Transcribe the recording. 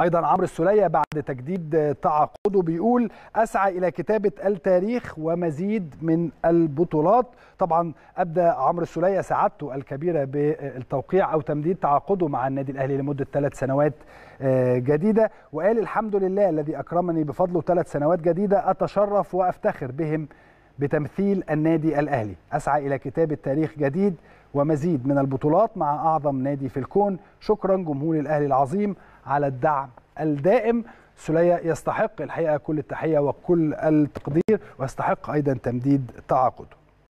ايضا عمرو السليه بعد تجديد تعاقده بيقول اسعى الى كتابه التاريخ ومزيد من البطولات طبعا ابدى عمرو السليه سعادته الكبيره بالتوقيع او تمديد تعاقده مع النادي الاهلي لمده ثلاث سنوات آه، جديده وقال الحمد لله الذي اكرمني بفضله ثلاث سنوات جديده اتشرف وافتخر بهم بتمثيل النادي الأهلي أسعى إلى كتابة تاريخ جديد ومزيد من البطولات مع أعظم نادي في الكون شكرا جمهور الأهلي العظيم على الدعم الدائم سلية يستحق الحقيقة كل التحية وكل التقدير ويستحق أيضا تمديد تعاقده